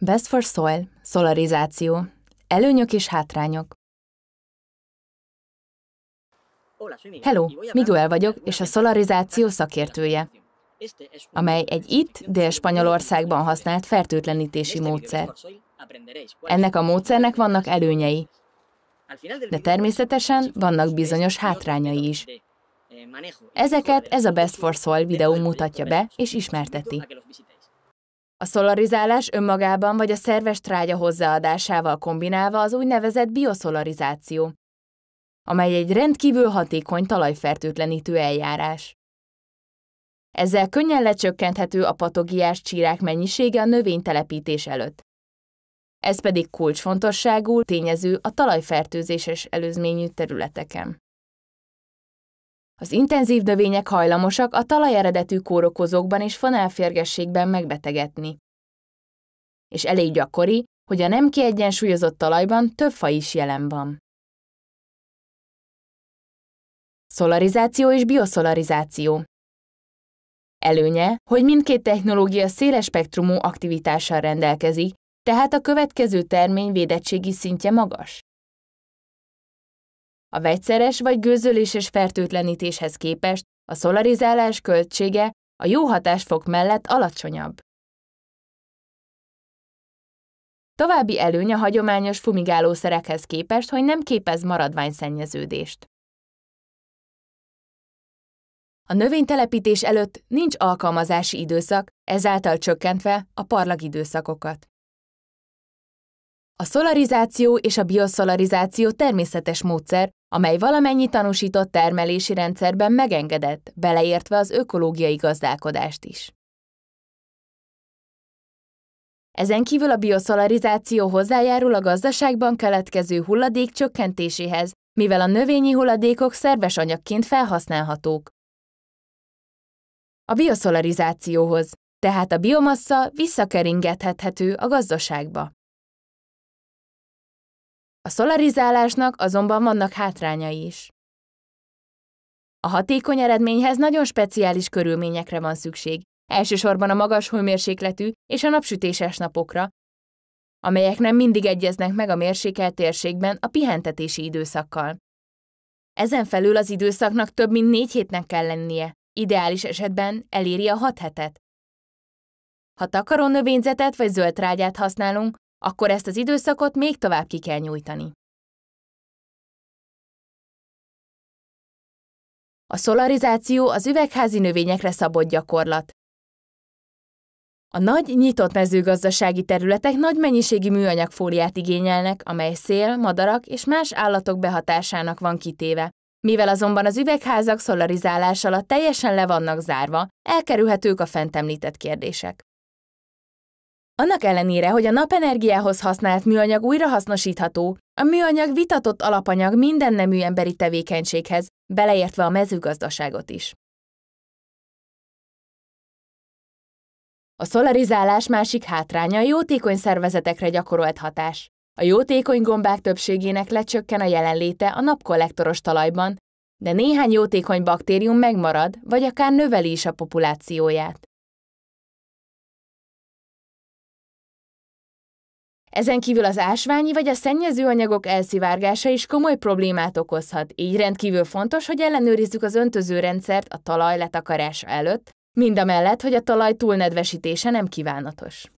Best for Soil, szolarizáció, előnyök és hátrányok. Hello, Miguel vagyok, és a szolarizáció szakértője, amely egy itt, Dél-Spanyolországban használt fertőtlenítési módszer. Ennek a módszernek vannak előnyei, de természetesen vannak bizonyos hátrányai is. Ezeket ez a Best for Soil videó mutatja be és ismerteti. A szolarizálás önmagában vagy a szerves trágya hozzáadásával kombinálva az úgynevezett bioszolarizáció, amely egy rendkívül hatékony talajfertőtlenítő eljárás. Ezzel könnyen lecsökkenthető a patogiás csírák mennyisége a növénytelepítés előtt. Ez pedig kulcsfontosságú tényező a talajfertőzéses előzményű területeken. Az intenzív növények hajlamosak a talaj eredetű kórokozókban és fonálférgességben megbetegedni. És elég gyakori, hogy a nem kiegyensúlyozott talajban több fa is jelen van. Szolarizáció és bioszolarizáció Előnye, hogy mindkét technológia széles spektrumú aktivitással rendelkezik, tehát a következő termény védettségi szintje magas. A vegyszeres vagy gőzöléses fertőtlenítéshez képest a szolarizálás költsége a jó hatásfok mellett alacsonyabb. További előny a hagyományos fumigálószerekhez képest, hogy nem képez maradványszennyeződést. A növénytelepítés előtt nincs alkalmazási időszak, ezáltal csökkentve a parlagidőszakokat. A szolarizáció és a bioszolarizáció természetes módszer, amely valamennyi tanúsított termelési rendszerben megengedett, beleértve az ökológiai gazdálkodást is. Ezen kívül a bioszolarizáció hozzájárul a gazdaságban keletkező hulladék csökkentéséhez, mivel a növényi hulladékok szerves anyagként felhasználhatók. A bioszolarizációhoz, tehát a biomassa visszakeringethethető a gazdaságba. A szolarizálásnak azonban vannak hátrányai is. A hatékony eredményhez nagyon speciális körülményekre van szükség, elsősorban a magas hőmérsékletű és a napsütéses napokra, amelyek nem mindig egyeznek meg a mérsékelt térségben a pihentetési időszakkal. Ezen felül az időszaknak több mint négy hétnek kell lennie, ideális esetben eléri a hat hetet. Ha takaró növényzetet vagy zöld trágyát használunk, akkor ezt az időszakot még tovább ki kell nyújtani. A szolarizáció az üvegházi növényekre szabott gyakorlat. A nagy, nyitott mezőgazdasági területek nagy mennyiségi műanyagfóliát igényelnek, amely szél, madarak és más állatok behatásának van kitéve. Mivel azonban az üvegházak szolarizálás alatt teljesen le vannak zárva, elkerülhetők a fent említett kérdések. Annak ellenére, hogy a napenergiához használt műanyag újrahasznosítható, a műanyag vitatott alapanyag minden nemű emberi tevékenységhez, beleértve a mezőgazdaságot is. A szolarizálás másik hátránya a jótékony szervezetekre gyakorolt hatás. A jótékony gombák többségének lecsökken a jelenléte a napkollektoros talajban, de néhány jótékony baktérium megmarad, vagy akár növeli is a populációját. Ezen kívül az ásványi vagy a szennyező anyagok elszivárgása is komoly problémát okozhat, így rendkívül fontos, hogy ellenőrizzük az öntözőrendszert a talaj letakarása előtt, mind a mellett, hogy a talaj túlnedvesítése nem kívánatos.